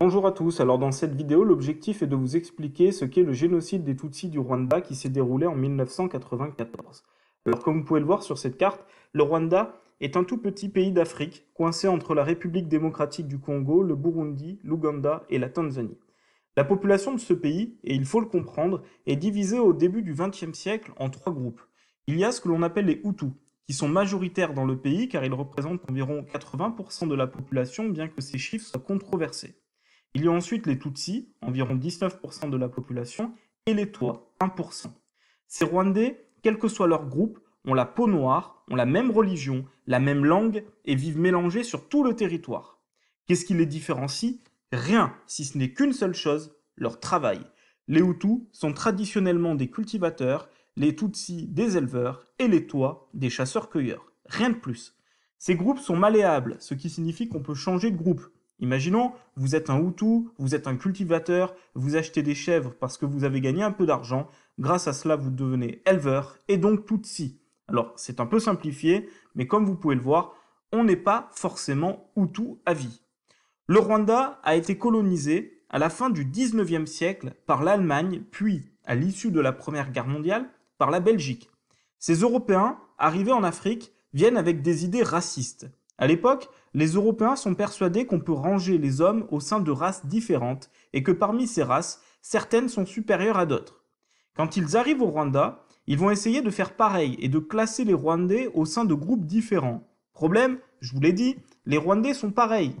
Bonjour à tous, alors dans cette vidéo l'objectif est de vous expliquer ce qu'est le génocide des Tutsis du Rwanda qui s'est déroulé en 1994. Alors comme vous pouvez le voir sur cette carte, le Rwanda est un tout petit pays d'Afrique coincé entre la République démocratique du Congo, le Burundi, l'Ouganda et la Tanzanie. La population de ce pays, et il faut le comprendre, est divisée au début du XXe siècle en trois groupes. Il y a ce que l'on appelle les Hutus, qui sont majoritaires dans le pays car ils représentent environ 80% de la population bien que ces chiffres soient controversés. Il y a ensuite les Tutsis, environ 19% de la population, et les Tois, 1%. Ces Rwandais, quel que soit leur groupe, ont la peau noire, ont la même religion, la même langue et vivent mélangés sur tout le territoire. Qu'est-ce qui les différencie Rien, si ce n'est qu'une seule chose, leur travail. Les Hutus sont traditionnellement des cultivateurs, les Tutsis des éleveurs et les Tois des chasseurs-cueilleurs. Rien de plus. Ces groupes sont malléables, ce qui signifie qu'on peut changer de groupe, Imaginons, vous êtes un Hutu, vous êtes un cultivateur, vous achetez des chèvres parce que vous avez gagné un peu d'argent, grâce à cela vous devenez éleveur et donc Tutsi. Alors c'est un peu simplifié, mais comme vous pouvez le voir, on n'est pas forcément Hutu à vie. Le Rwanda a été colonisé à la fin du 19e siècle par l'Allemagne, puis à l'issue de la Première Guerre mondiale, par la Belgique. Ces Européens, arrivés en Afrique, viennent avec des idées racistes. À l'époque, les Européens sont persuadés qu'on peut ranger les hommes au sein de races différentes et que parmi ces races, certaines sont supérieures à d'autres. Quand ils arrivent au Rwanda, ils vont essayer de faire pareil et de classer les Rwandais au sein de groupes différents. Problème, je vous l'ai dit, les Rwandais sont pareils.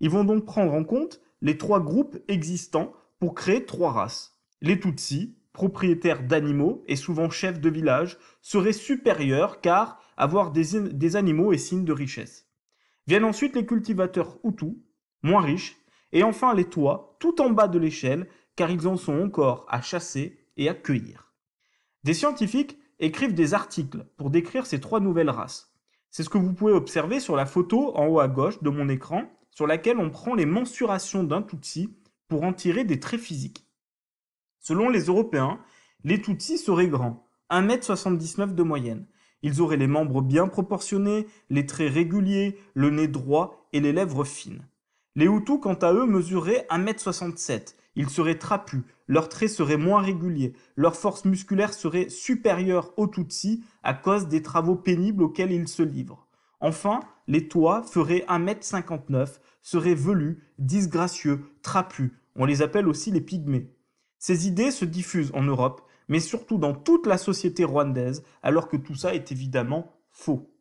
Ils vont donc prendre en compte les trois groupes existants pour créer trois races. Les Tutsis, propriétaires d'animaux et souvent chefs de village, seraient supérieurs car avoir des, animaux est signe de richesse. Viennent ensuite les cultivateurs hutus, moins riches, et enfin les toits, tout en bas de l'échelle, car ils en sont encore à chasser et à cueillir. Des scientifiques écrivent des articles pour décrire ces trois nouvelles races. C'est ce que vous pouvez observer sur la photo en haut à gauche de mon écran, sur laquelle on prend les mensurations d'un Tutsi pour en tirer des traits physiques. Selon les Européens, les Tutsis seraient grands, 1m79 de moyenne, ils auraient les membres bien proportionnés, les traits réguliers, le nez droit et les lèvres fines. Les Hutus, quant à eux, mesuraient 1m67. Ils seraient trapus, leurs traits seraient moins réguliers, leur force musculaire serait supérieure aux Tutsis à cause des travaux pénibles auxquels ils se livrent. Enfin, les toits feraient 1m59, seraient velus, disgracieux, trapus. On les appelle aussi les pygmées. Ces idées se diffusent en Europe mais surtout dans toute la société rwandaise, alors que tout ça est évidemment faux.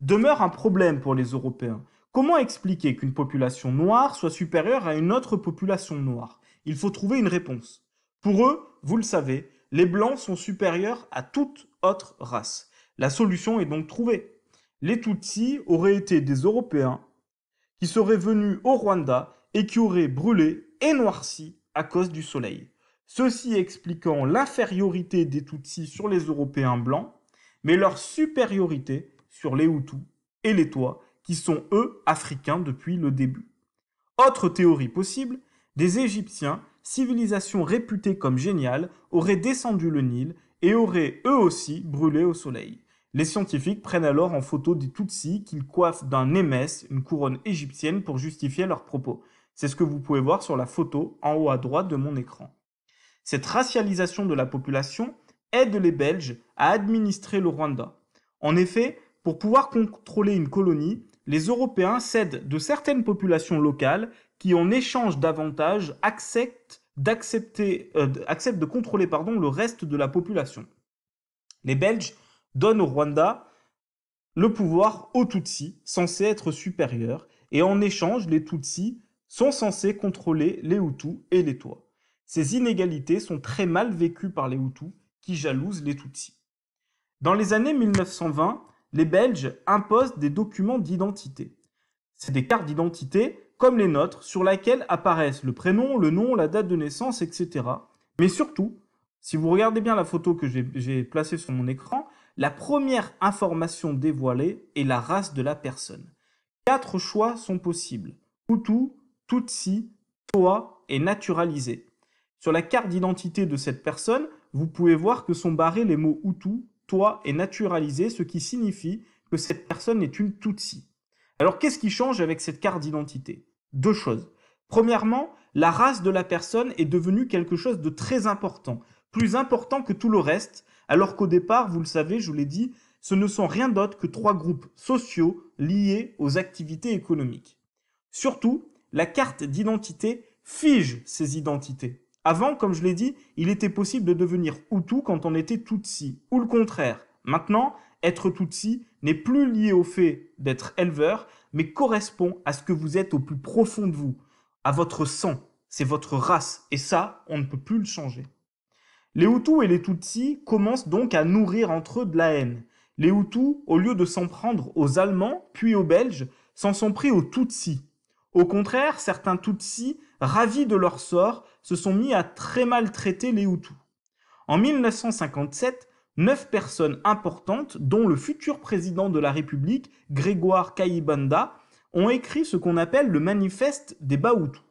Demeure un problème pour les Européens. Comment expliquer qu'une population noire soit supérieure à une autre population noire Il faut trouver une réponse. Pour eux, vous le savez, les Blancs sont supérieurs à toute autre race. La solution est donc trouvée. Les Tutsis auraient été des Européens qui seraient venus au Rwanda et qui auraient brûlé et noirci à cause du soleil. Ceci expliquant l'infériorité des Tutsis sur les Européens blancs, mais leur supériorité sur les Hutus et les Tois, qui sont eux africains depuis le début. Autre théorie possible, des Égyptiens, civilisation réputée comme géniale, auraient descendu le Nil et auraient eux aussi brûlé au soleil. Les scientifiques prennent alors en photo des Tutsis qu'ils coiffent d'un émes une couronne égyptienne, pour justifier leurs propos. C'est ce que vous pouvez voir sur la photo en haut à droite de mon écran. Cette racialisation de la population aide les Belges à administrer le Rwanda. En effet, pour pouvoir contrôler une colonie, les Européens cèdent de certaines populations locales qui, en échange d'avantages, euh, acceptent, de contrôler pardon, le reste de la population. Les Belges donnent au Rwanda le pouvoir aux Tutsis, censés être supérieurs, et en échange, les Tutsis sont censés contrôler les Hutus et les Tois. Ces inégalités sont très mal vécues par les Hutus, qui jalousent les Tutsis. Dans les années 1920, les Belges imposent des documents d'identité. C'est des cartes d'identité, comme les nôtres, sur lesquelles apparaissent le prénom, le nom, la date de naissance, etc. Mais surtout, si vous regardez bien la photo que j'ai placée sur mon écran, la première information dévoilée est la race de la personne. Quatre choix sont possibles. Hutu, Tutsi, Toa et naturalisé. Sur la carte d'identité de cette personne, vous pouvez voir que sont barrés les mots Hutu, toi et naturalisé, ce qui signifie que cette personne est une Tutsi. Alors qu'est-ce qui change avec cette carte d'identité Deux choses. Premièrement, la race de la personne est devenue quelque chose de très important, plus important que tout le reste, alors qu'au départ, vous le savez, je vous l'ai dit, ce ne sont rien d'autre que trois groupes sociaux liés aux activités économiques. Surtout, la carte d'identité fige ces identités. Avant, comme je l'ai dit, il était possible de devenir Hutu quand on était Tutsi, ou le contraire. Maintenant, être Tutsi n'est plus lié au fait d'être éleveur, mais correspond à ce que vous êtes au plus profond de vous, à votre sang, c'est votre race, et ça, on ne peut plus le changer. Les Hutus et les Tutsis commencent donc à nourrir entre eux de la haine. Les Hutus, au lieu de s'en prendre aux Allemands, puis aux Belges, s'en sont pris aux Tutsis, au contraire, certains Tutsis, ravis de leur sort, se sont mis à très mal traiter les Hutus. En 1957, neuf personnes importantes, dont le futur président de la République, Grégoire Kayibanda, ont écrit ce qu'on appelle le manifeste des Baoutous.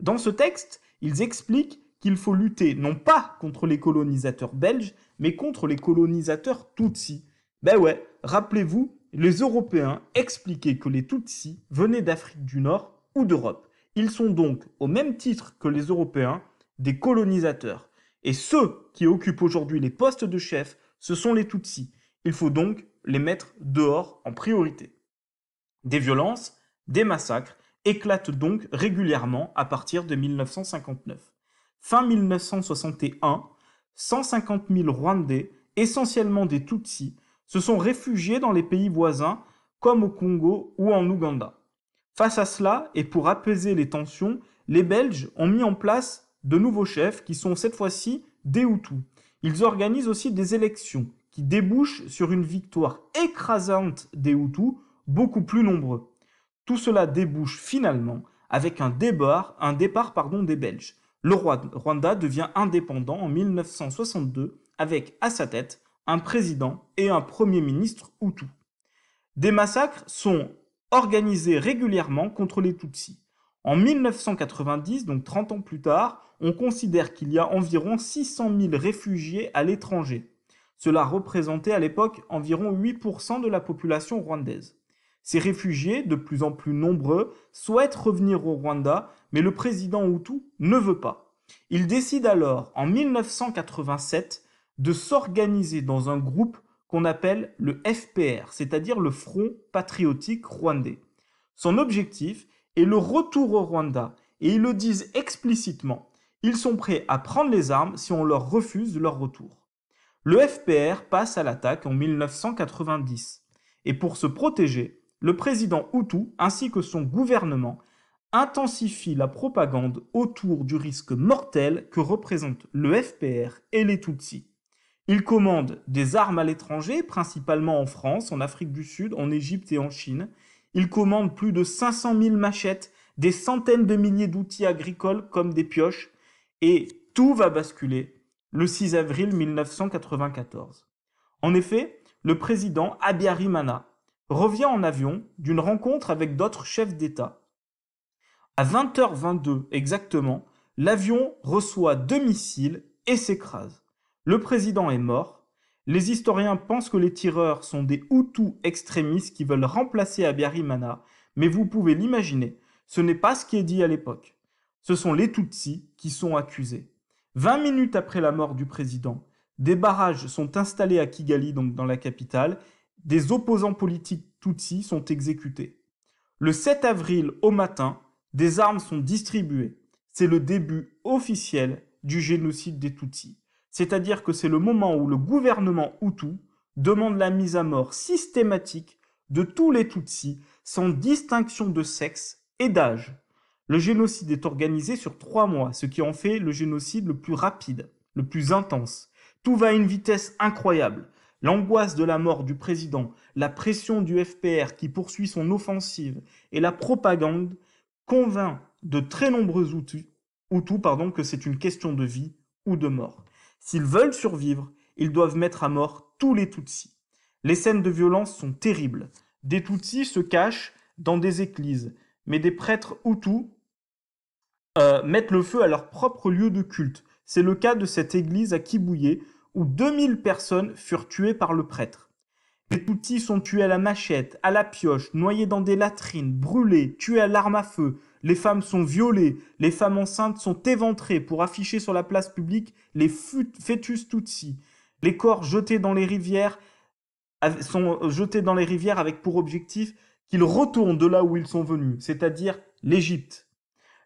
Dans ce texte, ils expliquent qu'il faut lutter non pas contre les colonisateurs belges, mais contre les colonisateurs Tutsis. Ben ouais, rappelez-vous, les Européens expliquaient que les Tutsis venaient d'Afrique du Nord ou d'Europe. Ils sont donc, au même titre que les Européens, des colonisateurs. Et ceux qui occupent aujourd'hui les postes de chef, ce sont les Tutsis. Il faut donc les mettre dehors en priorité. Des violences, des massacres éclatent donc régulièrement à partir de 1959. Fin 1961, 150 000 Rwandais, essentiellement des Tutsis, se sont réfugiés dans les pays voisins comme au Congo ou en Ouganda. Face à cela, et pour apaiser les tensions, les Belges ont mis en place de nouveaux chefs qui sont cette fois-ci des Hutus. Ils organisent aussi des élections qui débouchent sur une victoire écrasante des Hutus, beaucoup plus nombreux. Tout cela débouche finalement avec un départ, un départ pardon, des Belges. Le Rwanda devient indépendant en 1962 avec à sa tête un président et un premier ministre Hutu. Des massacres sont Organisés régulièrement contre les Tutsis. En 1990, donc 30 ans plus tard, on considère qu'il y a environ 600 000 réfugiés à l'étranger. Cela représentait à l'époque environ 8% de la population rwandaise. Ces réfugiés, de plus en plus nombreux, souhaitent revenir au Rwanda, mais le président Hutu ne veut pas. Il décide alors, en 1987, de s'organiser dans un groupe qu'on appelle le FPR, c'est-à-dire le Front patriotique rwandais. Son objectif est le retour au Rwanda, et ils le disent explicitement, ils sont prêts à prendre les armes si on leur refuse leur retour. Le FPR passe à l'attaque en 1990, et pour se protéger, le président Hutu ainsi que son gouvernement intensifient la propagande autour du risque mortel que représentent le FPR et les Tutsis. Il commande des armes à l'étranger, principalement en France, en Afrique du Sud, en Égypte et en Chine. Il commande plus de 500 000 machettes, des centaines de milliers d'outils agricoles comme des pioches, et tout va basculer le 6 avril 1994. En effet, le président Abiyarimana revient en avion d'une rencontre avec d'autres chefs d'État. À 20h22 exactement, l'avion reçoit deux missiles et s'écrase. Le président est mort. Les historiens pensent que les tireurs sont des Hutus extrémistes qui veulent remplacer Abiyarimana, mais vous pouvez l'imaginer, ce n'est pas ce qui est dit à l'époque. Ce sont les Tutsis qui sont accusés. 20 minutes après la mort du président, des barrages sont installés à Kigali, donc dans la capitale, des opposants politiques Tutsis sont exécutés. Le 7 avril au matin, des armes sont distribuées. C'est le début officiel du génocide des Tutsis. C'est-à-dire que c'est le moment où le gouvernement Hutu demande la mise à mort systématique de tous les Tutsis sans distinction de sexe et d'âge. Le génocide est organisé sur trois mois, ce qui en fait le génocide le plus rapide, le plus intense. Tout va à une vitesse incroyable. L'angoisse de la mort du président, la pression du FPR qui poursuit son offensive et la propagande convainc de très nombreux Hutus, pardon, que c'est une question de vie ou de mort. S'ils veulent survivre, ils doivent mettre à mort tous les Tutsis. Les scènes de violence sont terribles. Des Tutsis se cachent dans des églises, mais des prêtres Hutus euh, mettent le feu à leur propre lieu de culte. C'est le cas de cette église à Kibouye, où 2000 personnes furent tuées par le prêtre. Les Tutsis sont tués à la machette, à la pioche, noyés dans des latrines, brûlés, tués à l'arme à feu, les femmes sont violées, les femmes enceintes sont éventrées pour afficher sur la place publique les fœtus tutsi. Les corps jetés dans les rivières sont euh, jetés dans les rivières avec pour objectif qu'ils retournent de là où ils sont venus, c'est-à-dire l'Égypte.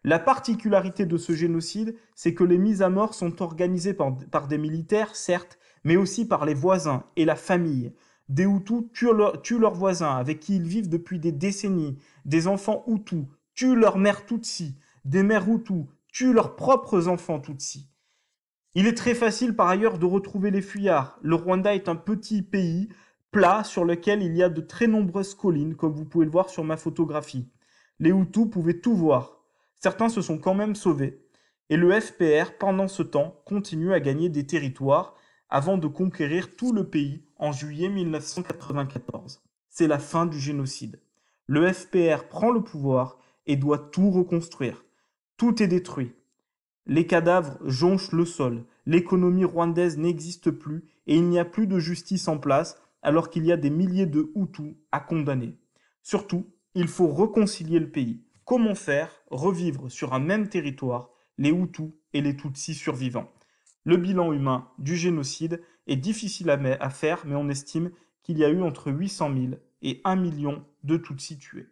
La particularité de ce génocide, c'est que les mises à mort sont organisées par, des militaires, certes, mais aussi par les voisins et la famille. Des Hutus tuent, tuent leurs voisins, avec qui ils vivent depuis des décennies. Des enfants Hutus tuent leur mères Tutsi, des mères Hutus tuent leurs propres enfants Tutsi. Il est très facile par ailleurs de retrouver les fuyards. Le Rwanda est un petit pays plat sur lequel il y a de très nombreuses collines, comme vous pouvez le voir sur ma photographie. Les Hutus pouvaient tout voir. Certains se sont quand même sauvés. Et le FPR, pendant ce temps, continue à gagner des territoires avant de conquérir tout le pays en juillet 1994. C'est la fin du génocide. Le FPR prend le pouvoir et doit tout reconstruire. Tout est détruit. Les cadavres jonchent le sol, l'économie rwandaise n'existe plus et il n'y a plus de justice en place alors qu'il y a des milliers de Hutus à condamner. Surtout, il faut réconcilier le pays. Comment faire revivre sur un même territoire les Hutus et les Tutsis survivants Le bilan humain du génocide est difficile à faire, mais on estime qu'il y a eu entre 800 000 et 1 million de Tutsis tués.